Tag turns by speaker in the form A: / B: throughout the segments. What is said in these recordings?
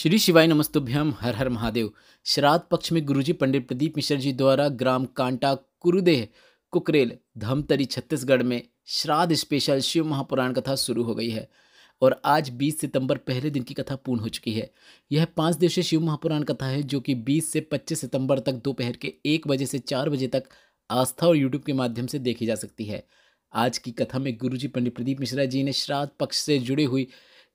A: श्री शिवाय नमस्तुभ्यम हर हर महादेव श्राद्ध पक्ष में गुरुजी पंडित प्रदीप मिश्र जी द्वारा ग्राम कांटा कुरुदेह कुकरेल धमतरी छत्तीसगढ़ में श्राद्ध स्पेशल शिव महापुराण कथा शुरू हो गई है और आज 20 सितंबर पहले दिन की कथा पूर्ण हो चुकी है यह पाँच दिवसीय शिव महापुराण कथा है जो कि 20 से 25 सितंबर तक दोपहर के एक बजे से चार बजे तक आस्था और यूट्यूब के माध्यम से देखी जा सकती है आज की कथा में गुरुजी पंडित प्रदीप मिश्रा जी ने श्राद्ध पक्ष से जुड़ी हुई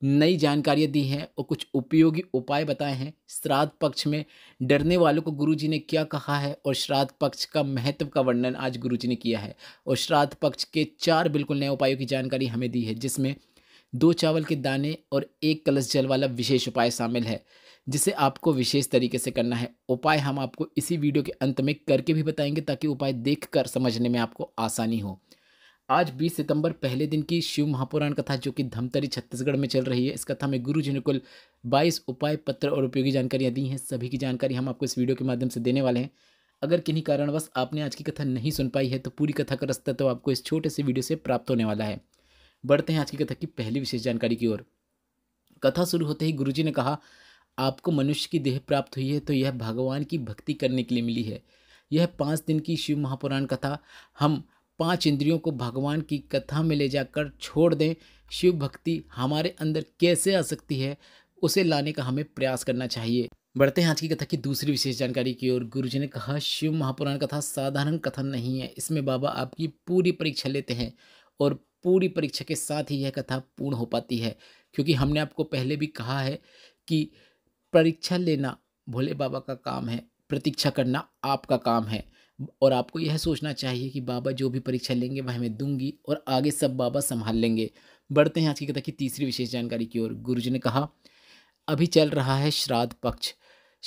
A: नई जानकारियाँ दी हैं और कुछ उपयोगी उपाय बताए हैं श्राद्ध पक्ष में डरने वालों को गुरु जी ने क्या कहा है और श्राद्ध पक्ष का महत्व का वर्णन आज गुरु जी ने किया है और श्राद्ध पक्ष के चार बिल्कुल नए उपायों की जानकारी हमें दी है जिसमें दो चावल के दाने और एक कलश जल वाला विशेष उपाय शामिल है जिसे आपको विशेष तरीके से करना है उपाय हम आपको इसी वीडियो के अंत में करके भी बताएंगे ताकि उपाय देखकर समझने में आपको आसानी हो आज 20 सितंबर पहले दिन की शिव महापुराण कथा जो कि धमतरी छत्तीसगढ़ में चल रही है इस कथा में गुरु जी ने कुल बाईस उपाय पत्र और उपयोगी जानकारियाँ दी हैं सभी की जानकारी हम आपको इस वीडियो के माध्यम से देने वाले हैं अगर किन्हीं कारणवश आपने आज की कथा नहीं सुन पाई है तो पूरी कथा का रस्ता तो आपको इस छोटे से वीडियो से प्राप्त होने वाला है बढ़ते हैं आज की कथा की पहली विशेष जानकारी की ओर कथा शुरू होते ही जी ने कहा आपको मनुष्य की देह प्राप्त हुई है तो यह भगवान की भक्ति करने के लिए मिली है यह पाँच दिन की शिव महापुराण कथा हम पांच इंद्रियों को भगवान की कथा में ले जाकर छोड़ दें शिव भक्ति हमारे अंदर कैसे आ सकती है उसे लाने का हमें प्रयास करना चाहिए बढ़ते हैं आज की कथा की दूसरी विशेष जानकारी की ओर गुरु जी ने कहा शिव महापुराण कथा साधारण कथन नहीं है इसमें बाबा आपकी पूरी परीक्षा लेते हैं और पूरी परीक्षा के साथ ही यह कथा पूर्ण हो पाती है क्योंकि हमने आपको पहले भी कहा है कि परीक्षा लेना भोले बाबा का काम है प्रतीक्षा करना आपका काम है और आपको यह सोचना चाहिए कि बाबा जो भी परीक्षा लेंगे वह हमें दूंगी और आगे सब बाबा संभाल लेंगे बढ़ते हैं आज की कथा की तीसरी विशेष जानकारी की ओर गुरु जी ने कहा अभी चल रहा है श्राद्ध पक्ष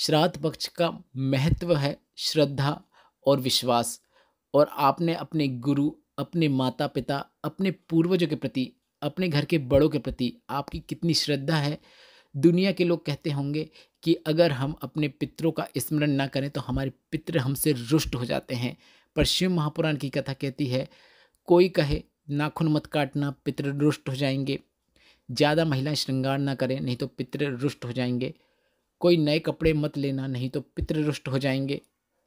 A: श्राद्ध पक्ष का महत्व है श्रद्धा और विश्वास और आपने अपने गुरु अपने माता पिता अपने पूर्वजों के प्रति अपने घर के बड़ों के प्रति आपकी कितनी श्रद्धा है दुनिया के लोग कहते होंगे कि अगर हम अपने पितरों का स्मरण ना करें तो हमारे पितृ हमसे रुष्ट हो जाते हैं पर शिव महापुराण की कथा कहती है कोई कहे नाखून मत काटना पितृ रुष्ट हो जाएंगे ज़्यादा महिलाएं श्रृंगार ना करें नहीं तो पितृ रुष्ट हो जाएंगे कोई नए कपड़े मत लेना नहीं तो पितृ रुष्ट हो जाएंगे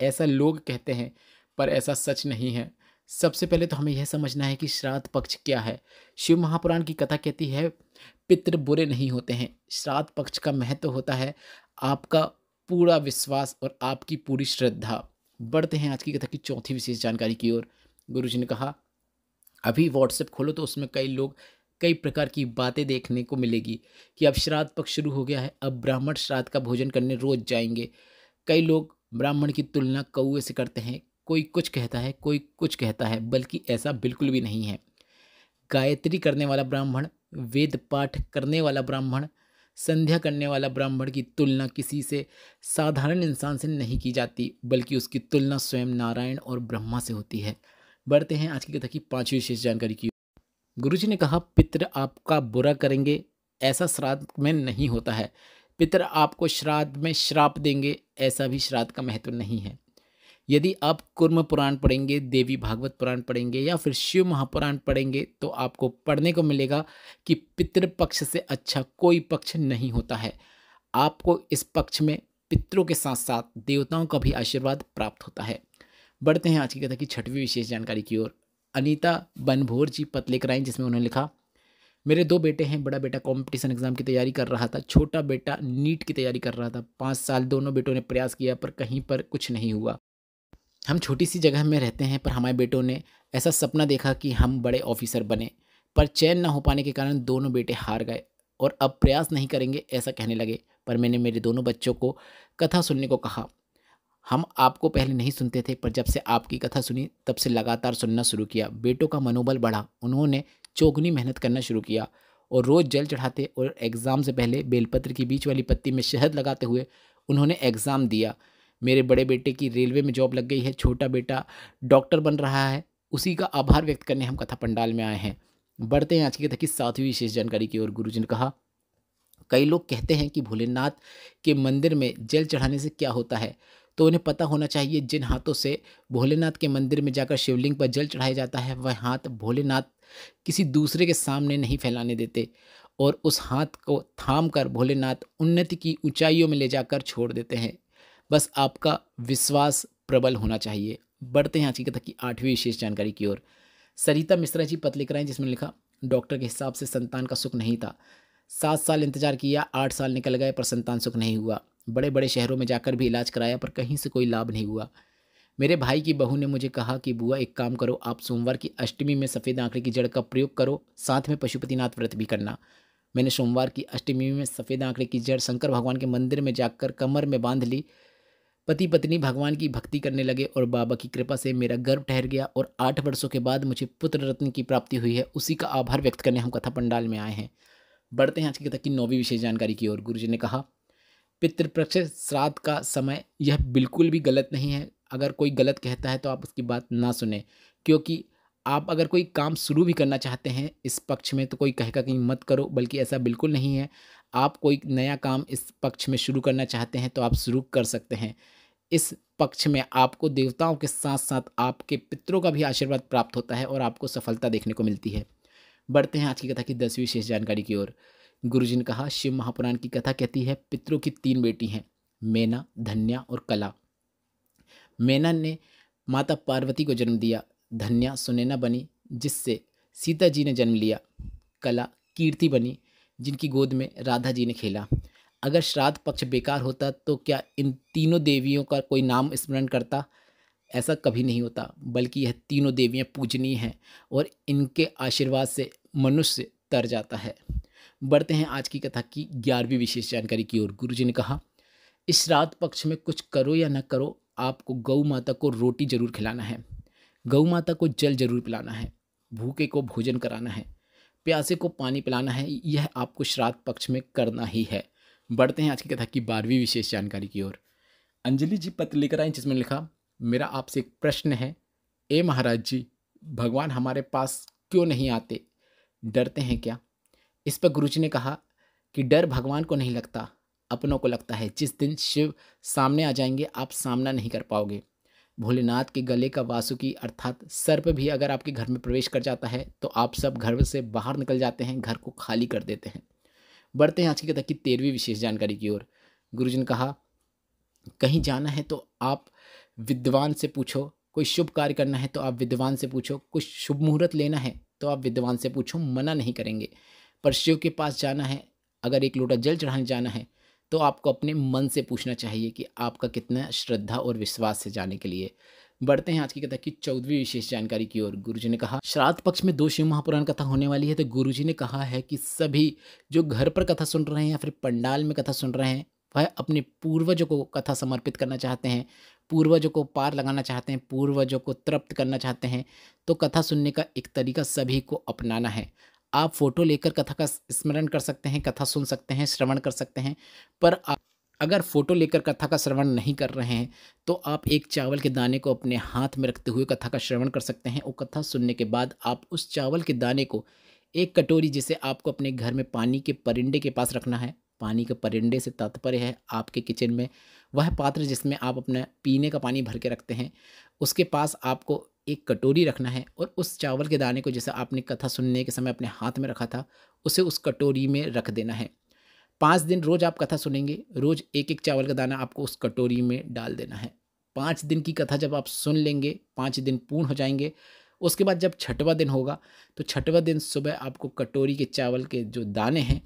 A: ऐसा लोग कहते हैं पर ऐसा सच नहीं है सबसे पहले तो हमें यह समझना है कि श्राद्ध पक्ष क्या है शिव महापुराण की कथा कहती है पितृ बुरे नहीं होते हैं श्राद्ध पक्ष का महत्व होता है आपका पूरा विश्वास और आपकी पूरी श्रद्धा बढ़ते हैं आज की कथा की चौथी विशेष जानकारी की ओर गुरु जी ने कहा अभी व्हाट्सएप खोलो तो उसमें कई लोग कई प्रकार की बातें देखने को मिलेगी कि अब श्राद्ध पक्ष शुरू हो गया है अब ब्राह्मण श्राद्ध का भोजन करने रोज जाएंगे कई लोग ब्राह्मण की तुलना कौए से करते हैं कोई कुछ कहता है कोई कुछ कहता है बल्कि ऐसा बिल्कुल भी नहीं है गायत्री करने वाला ब्राह्मण वेद पाठ करने वाला ब्राह्मण संध्या करने वाला ब्राह्मण की तुलना किसी से साधारण इंसान से नहीं की जाती बल्कि उसकी तुलना स्वयं नारायण और ब्रह्मा से होती है बढ़ते हैं आज की कथा की पांचवी विशेष जानकारी की गुरु जी ने कहा पितर आपका बुरा करेंगे ऐसा श्राद्ध में नहीं होता है पितर आपको श्राद्ध में श्राप देंगे ऐसा भी श्राद्ध का महत्व नहीं है यदि आप कुर्म पुराण पढ़ेंगे देवी भागवत पुराण पढ़ेंगे या फिर शिव महापुराण पढ़ेंगे तो आपको पढ़ने को मिलेगा कि पितृपक्ष से अच्छा कोई पक्ष नहीं होता है आपको इस पक्ष में पितरों के साथ साथ देवताओं का भी आशीर्वाद प्राप्त होता है बढ़ते हैं आज की कथा की छठवीं विशेष जानकारी की ओर अनीता बनभोर जी पत लेकर आई जिसमें उन्होंने लिखा मेरे दो बेटे हैं बड़ा बेटा कंपटीशन एग्ज़ाम की तैयारी कर रहा था छोटा बेटा नीट की तैयारी कर रहा था पाँच साल दोनों बेटों ने प्रयास किया पर कहीं पर कुछ नहीं हुआ हम छोटी सी जगह में रहते हैं पर हमारे बेटों ने ऐसा सपना देखा कि हम बड़े ऑफिसर बने पर चैन ना हो पाने के कारण दोनों बेटे हार गए और अब प्रयास नहीं करेंगे ऐसा कहने लगे पर मैंने मेरे दोनों बच्चों को कथा सुनने को कहा हम आपको पहले नहीं सुनते थे पर जब से आपकी कथा सुनी तब से लगातार सुनना शुरू किया बेटों का मनोबल बढ़ा उन्होंने चौगनी मेहनत करना शुरू किया और रोज़ जल चढ़ाते और एग्ज़ाम से पहले बेलपत्र की बीच वाली पत्ती में शहद लगाते हुए उन्होंने एग्ज़ाम दिया मेरे बड़े बेटे की रेलवे में जॉब लग गई है छोटा बेटा डॉक्टर बन रहा है उसी का आभार व्यक्त करने हम कथा पंडाल में आए हैं बढ़ते हैं आज की कथा की सातवीं विशेष जानकारी की ओर गुरु ने कहा कई लोग कहते हैं कि भोलेनाथ के मंदिर में जल चढ़ाने से क्या होता है तो उन्हें पता होना चाहिए जिन हाथों से भोलेनाथ के मंदिर में जाकर शिवलिंग पर जल चढ़ाया जाता है वह हाथ भोलेनाथ किसी दूसरे के सामने नहीं फैलाने देते और उस हाथ को थाम कर भोलेनाथ उन्नति की ऊंचाइयों में ले जाकर छोड़ देते हैं बस आपका विश्वास प्रबल होना चाहिए बढ़ते हैं आज की कथा की आठवीं विशेष जानकारी की ओर सरिता मिश्रा जी पत्र लिख रहे हैं जिसमें लिखा डॉक्टर के हिसाब से संतान का सुख नहीं था सात साल इंतजार किया आठ साल निकल गए पर संतान सुख नहीं हुआ बड़े बड़े शहरों में जाकर भी इलाज कराया पर कहीं से कोई लाभ नहीं हुआ मेरे भाई की बहू ने मुझे कहा कि बुआ एक काम करो आप सोमवार की अष्टमी में सफ़ेद आंकड़े की जड़ का प्रयोग करो साथ में पशुपतिनाथ व्रत भी करना मैंने सोमवार की अष्टमी में सफ़ेद आंकड़े की जड़ शंकर भगवान के मंदिर में जाकर कमर में बांध ली पति पत्नी भगवान की भक्ति करने लगे और बाबा की कृपा से मेरा गर्व ठहर गया और आठ वर्षों के बाद मुझे पुत्र रत्न की प्राप्ति हुई है उसी का आभार व्यक्त करने हम कथा पंडाल में आए हैं बढ़ते हैं आज की कथा की नौवीं विशेष जानकारी की ओर गुरु जी ने कहा पितृपक्ष श्राद्ध का समय यह बिल्कुल भी गलत नहीं है अगर कोई गलत कहता है तो आप उसकी बात ना सुने क्योंकि आप अगर कोई काम शुरू भी करना चाहते हैं इस पक्ष में तो कोई कहेगा कहीं मत करो बल्कि ऐसा बिल्कुल नहीं है आप कोई नया काम इस पक्ष में शुरू करना चाहते हैं तो आप शुरू कर सकते हैं इस पक्ष में आपको देवताओं के साथ साथ आपके पितरों का भी आशीर्वाद प्राप्त होता है और आपको सफलता देखने को मिलती है बढ़ते हैं आज की कथा की दसवीं विशेष जानकारी की ओर गुरु जी ने कहा शिव महापुराण की कथा कहती है पितरों की तीन बेटी हैं मैना धन्या और कला मैना ने माता पार्वती को जन्म दिया धन्या सुनैना बनी जिससे सीता जी ने जन्म लिया कला कीर्ति बनी जिनकी गोद में राधा जी ने खेला अगर श्राद्ध पक्ष बेकार होता तो क्या इन तीनों देवियों का कोई नाम स्मरण करता ऐसा कभी नहीं होता बल्कि यह तीनों देवियाँ पूजनीय हैं और इनके आशीर्वाद से मनुष्य तर जाता है बढ़ते हैं आज की कथा की ग्यारहवीं विशेष जानकारी की ओर गुरु जी ने कहा इस श्राद्ध पक्ष में कुछ करो या न करो आपको गौ माता को रोटी जरूर खिलाना है गौ माता को जल जरूर पिलाना है भूखे को भोजन कराना है प्यासे को पानी पिलाना है यह आपको श्राद्ध पक्ष में करना ही है बढ़ते हैं आज की कथा की बारहवीं विशेष जानकारी की ओर अंजलि जी पत्र लेकर आए जिसमें लिखा मेरा आपसे एक प्रश्न है ए महाराज जी भगवान हमारे पास क्यों नहीं आते डरते हैं क्या इस पर गुरु जी ने कहा कि डर भगवान को नहीं लगता अपनों को लगता है जिस दिन शिव सामने आ जाएंगे आप सामना नहीं कर पाओगे भोलेनाथ के गले का वासुकी अर्थात सर्प भी अगर आपके घर में प्रवेश कर जाता है तो आप सब घर से बाहर निकल जाते हैं घर को खाली कर देते हैं बढ़ते हैं आज की कथा की तेरहवीं विशेष जानकारी की ओर जी ने कहा कहीं जाना है तो आप विद्वान से पूछो कोई शुभ कार्य करना है तो आप विद्वान से पूछो कुछ शुभ मुहूर्त लेना है तो आप विद्वान से पूछो मना नहीं करेंगे पर शिव के पास जाना है अगर एक लोटा जल चढ़ाने जाना है तो आपको अपने मन से पूछना चाहिए कि आपका कितना श्रद्धा और विश्वास है जाने के लिए बढ़ते हैं आज की कथा की चौदहवीं विशेष जानकारी की ओर गुरुजी ने कहा श्राद्ध पक्ष में दो शिव महापुराण कथा होने वाली है तो गुरुजी ने कहा है कि सभी जो घर पर कथा सुन रहे हैं या फिर पंडाल में कथा सुन रहे हैं वह अपने पूर्वजों को कथा समर्पित करना चाहते हैं पूर्वजों को पार लगाना चाहते हैं पूर्वजों को तृप्त करना चाहते हैं तो कथा सुनने का एक तरीका सभी को अपनाना है आप फोटो लेकर कथा का स्मरण कर सकते हैं कथा सुन सकते हैं श्रवण कर सकते हैं पर आप अगर फोटो लेकर कथा का श्रवण नहीं कर रहे हैं तो आप एक चावल के दाने को अपने हाथ में रखते हुए कथा का श्रवण कर सकते हैं और कथा सुनने के बाद आप उस चावल के दाने को एक कटोरी जिसे आपको अपने घर में पानी के परिंडे के पास रखना है पानी के परिंडे से तात्पर्य है आपके किचन में वह पात्र जिसमें आप अपना पीने का पानी भर के रखते हैं उसके पास आपको एक कटोरी रखना है और उस चावल के दाने को जैसे आपने कथा सुनने के समय अपने हाथ में रखा था उसे उस कटोरी में रख देना है पाँच दिन रोज़ आप कथा सुनेंगे रोज़ एक एक चावल का दाना आपको उस कटोरी में डाल देना है पाँच दिन की कथा जब आप सुन लेंगे पाँच दिन पूर्ण हो जाएंगे उसके बाद जब छठवा दिन होगा तो छठवा दिन सुबह आपको कटोरी के चावल के जो दाने हैं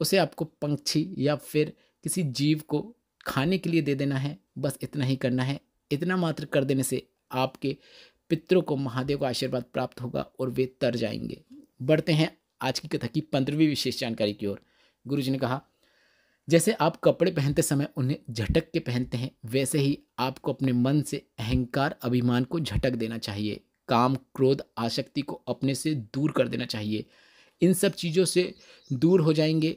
A: उसे आपको पंक्षी या फिर किसी जीव को खाने के लिए दे देना है बस इतना ही करना है इतना मात्र कर देने से आपके पितरों को महादेव का आशीर्वाद प्राप्त होगा और वे तर जाएंगे बढ़ते हैं आज की कथा की पंद्रहवीं विशेष जानकारी की ओर गुरु जी ने कहा जैसे आप कपड़े पहनते समय उन्हें झटक के पहनते हैं वैसे ही आपको अपने मन से अहंकार अभिमान को झटक देना चाहिए काम क्रोध आसक्ति को अपने से दूर कर देना चाहिए इन सब चीज़ों से दूर हो जाएंगे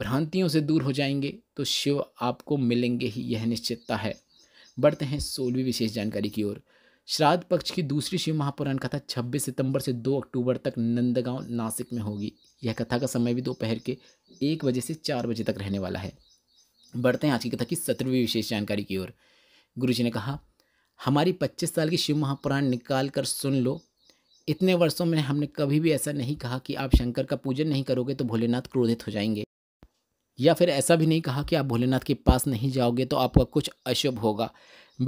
A: भ्रांतियों से दूर हो जाएंगे तो शिव आपको मिलेंगे ही यह निश्चितता है बढ़ते हैं सोलहवीं विशेष जानकारी की ओर श्राद्ध पक्ष की दूसरी शिव महापुराण कथा 26 सितंबर से 2 अक्टूबर तक नंदगांव नासिक में होगी यह कथा का समय भी दोपहर के एक बजे से चार बजे तक रहने वाला है बढ़ते हैं आज की कथा की सत्रहवीं विशेष जानकारी की ओर गुरु जी ने कहा हमारी पच्चीस साल की शिव महापुराण निकाल कर सुन लो इतने वर्षों में हमने कभी भी ऐसा नहीं कहा कि आप शंकर का पूजन नहीं करोगे तो भोलेनाथ क्रोधित हो जाएंगे या फिर ऐसा भी नहीं कहा कि आप भोलेनाथ के पास नहीं जाओगे तो आपका कुछ अशुभ होगा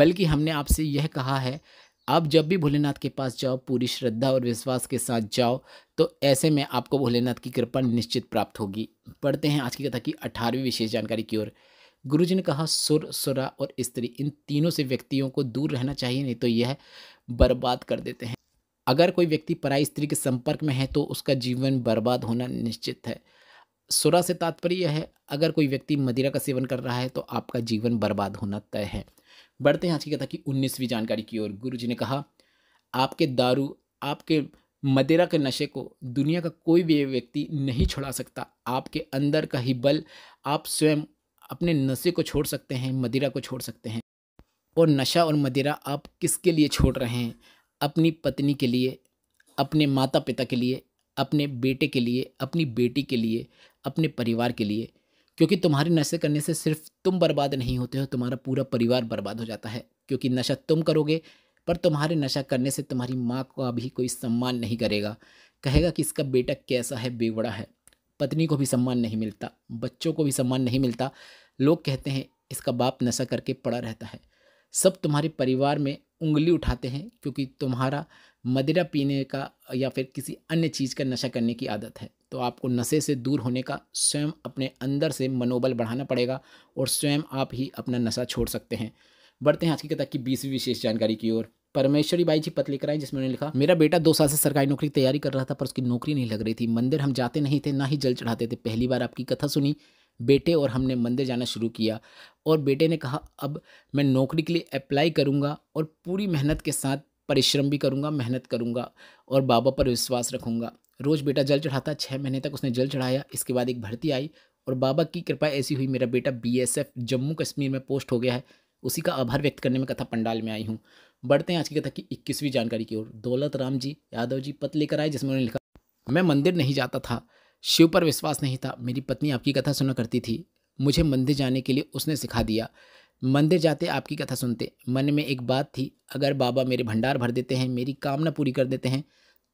A: बल्कि हमने आपसे यह कहा है आप जब भी भोलेनाथ के पास जाओ पूरी श्रद्धा और विश्वास के साथ जाओ तो ऐसे में आपको भोलेनाथ की कृपा निश्चित प्राप्त होगी पढ़ते हैं आज की कथा की अठारहवीं विशेष जानकारी की ओर गुरु जी ने कहा सुर सुरा और स्त्री इन तीनों से व्यक्तियों को दूर रहना चाहिए नहीं तो यह बर्बाद कर देते हैं अगर कोई व्यक्ति पराई स्त्री के संपर्क में है तो उसका जीवन बर्बाद होना निश्चित है सुरा से तात्पर्य है अगर कोई व्यक्ति मदिरा का सेवन कर रहा है तो आपका जीवन बर्बाद होना तय है बढ़ते हैं आज की कथा की उन्नीसवीं जानकारी की ओर गुरु जी ने कहा आपके दारू आपके मदेरा के नशे को दुनिया का कोई भी व्यक्ति नहीं छुड़ा सकता आपके अंदर का ही बल आप स्वयं अपने नशे को छोड़ सकते हैं मदिरा को छोड़ सकते हैं और नशा और मदिरा आप किसके लिए छोड़ रहे हैं अपनी पत्नी के लिए अपने माता पिता के लिए अपने बेटे के लिए अपनी बेटी के लिए अपने परिवार के लिए क्योंकि तुम्हारे नशे करने से सिर्फ तुम बर्बाद नहीं होते हो तुम्हारा पूरा परिवार बर्बाद हो जाता है क्योंकि नशा तुम करोगे पर तुम्हारे नशा करने से तुम्हारी माँ का भी कोई सम्मान नहीं करेगा कहेगा कि इसका बेटा कैसा है बेवड़ा है पत्नी को भी सम्मान नहीं मिलता बच्चों को भी सम्मान नहीं मिलता लोग कहते हैं इसका बाप नशा करके पड़ा रहता है सब तुम्हारे परिवार में उंगली उठाते हैं क्योंकि तुम्हारा मदिरा पीने का या फिर किसी अन्य चीज़ का नशा करने की आदत है तो आपको नशे से दूर होने का स्वयं अपने अंदर से मनोबल बढ़ाना पड़ेगा और स्वयं आप ही अपना नशा छोड़ सकते हैं बढ़ते हैं आज की कथा की बीसवीं विशेष जानकारी की ओर परमेश्वरी बाई जी पत्र लेकर आए जिसमें उन्होंने लिखा मेरा बेटा दो साल से सरकारी नौकरी की तैयारी कर रहा था पर उसकी नौकरी नहीं लग रही थी मंदिर हम जाते नहीं थे ना ही जल चढ़ाते थे पहली बार आपकी कथा सुनी बेटे और हमने मंदिर जाना शुरू किया और बेटे ने कहा अब मैं नौकरी के लिए अप्लाई करूँगा और पूरी मेहनत के साथ परिश्रम भी करूँगा मेहनत करूँगा और बाबा पर विश्वास रखूँगा रोज़ बेटा जल चढ़ाता छः महीने तक उसने जल चढ़ाया इसके बाद एक भर्ती आई और बाबा की कृपा ऐसी हुई मेरा बेटा बीएसएफ जम्मू कश्मीर में पोस्ट हो गया है उसी का आभार व्यक्त करने में कथा पंडाल में आई हूँ बढ़ते हैं आज की कथा की इक्कीसवीं जानकारी की ओर दौलत राम जी यादव जी पत लेकर आए जिसमें उन्होंने लिखा मैं मंदिर नहीं जाता था शिव पर विश्वास नहीं था मेरी पत्नी आपकी कथा सुना करती थी मुझे मंदिर जाने के लिए उसने सिखा दिया मंदिर जाते आपकी कथा सुनते मन में एक बात थी अगर बाबा मेरे भंडार भर देते हैं मेरी कामना पूरी कर देते हैं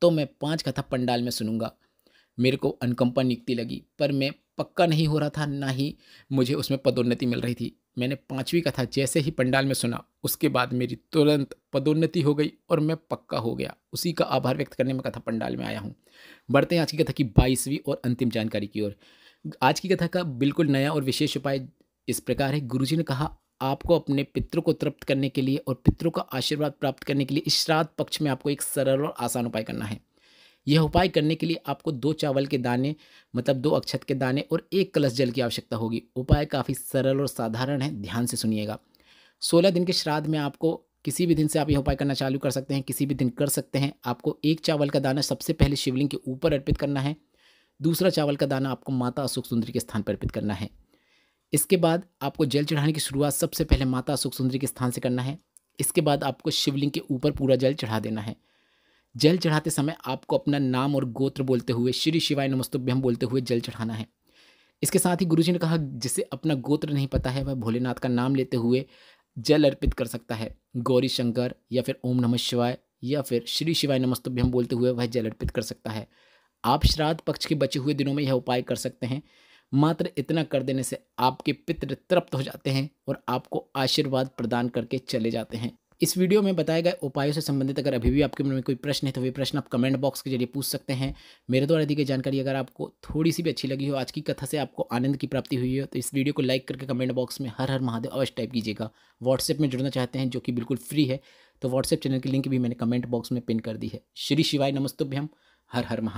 A: तो मैं पांच कथा पंडाल में सुनूंगा मेरे को अनकंपा नियुक्ति लगी पर मैं पक्का नहीं हो रहा था ना ही मुझे उसमें पदोन्नति मिल रही थी मैंने पांचवी कथा जैसे ही पंडाल में सुना उसके बाद मेरी तुरंत पदोन्नति हो गई और मैं पक्का हो गया उसी का आभार व्यक्त करने में कथा पंडाल में आया हूँ बढ़ते हैं आज की कथा की बाईसवीं और अंतिम जानकारी की ओर आज की कथा का बिल्कुल नया और विशेष उपाय इस प्रकार है गुरुजी ने कहा आपको अपने पितरों को तृप्त करने के लिए और पितरों का आशीर्वाद प्राप्त करने के लिए इस श्राद्ध पक्ष में आपको एक सरल और आसान उपाय करना है यह उपाय करने के लिए आपको दो चावल के दाने मतलब दो अक्षत के दाने और एक कलश जल की आवश्यकता होगी उपाय काफ़ी सरल और साधारण है ध्यान से सुनिएगा सोलह दिन के श्राद्ध में आपको किसी भी दिन से आप यह उपाय करना चालू कर सकते हैं किसी भी दिन कर सकते हैं आपको एक चावल का दाना सबसे पहले शिवलिंग के ऊपर अर्पित करना है दूसरा चावल का दाना आपको माता अशोक सुंदरी के स्थान पर अर्पित करना है इसके बाद आपको जल चढ़ाने की शुरुआत सबसे पहले माता अशोक सुंदरी के स्थान से करना है इसके बाद आपको शिवलिंग के ऊपर पूरा जल चढ़ा देना है जल चढ़ाते समय आपको अपना नाम और गोत्र बोलते हुए श्री शिवाय नमस्तुभ्यम बोलते हुए जल चढ़ाना है इसके साथ ही गुरुजी ने कहा जिसे अपना गोत्र नहीं पता है वह भोलेनाथ का नाम लेते हुए जल अर्पित कर सकता है गौरी शंकर या फिर ओम नमः शिवाय या फिर श्री शिवाय नमस्तुभ्यम बोलते हुए वह जल अर्पित कर सकता है आप श्राद्ध पक्ष के बचे हुए दिनों में यह उपाय कर सकते हैं मात्र इतना कर देने से आपके पितृ तृप्त हो जाते हैं और आपको आशीर्वाद प्रदान करके चले जाते हैं इस वीडियो में बताए गए उपायों से संबंधित अगर अभी भी आपके मन में कोई प्रश्न है तो वे प्रश्न आप कमेंट बॉक्स के जरिए पूछ सकते हैं मेरे द्वारा दी गई जानकारी अगर आपको थोड़ी सी भी अच्छी लगी हो आज की कथा से आपको आनंद की प्राप्ति हुई हो तो इस वीडियो को लाइक करके कमेंट बॉक्स में हर हर महादेव अवश्य टाइप कीजिएगा व्हाट्सएप में जुड़ना चाहते हैं जो कि बिल्कुल फ्री है तो व्हाट्सएप चैनल की लिंक भी मैंने कमेंट बॉक्स में पिन कर दी है श्री शिवाय नमस्तुभ्यम हर हर महा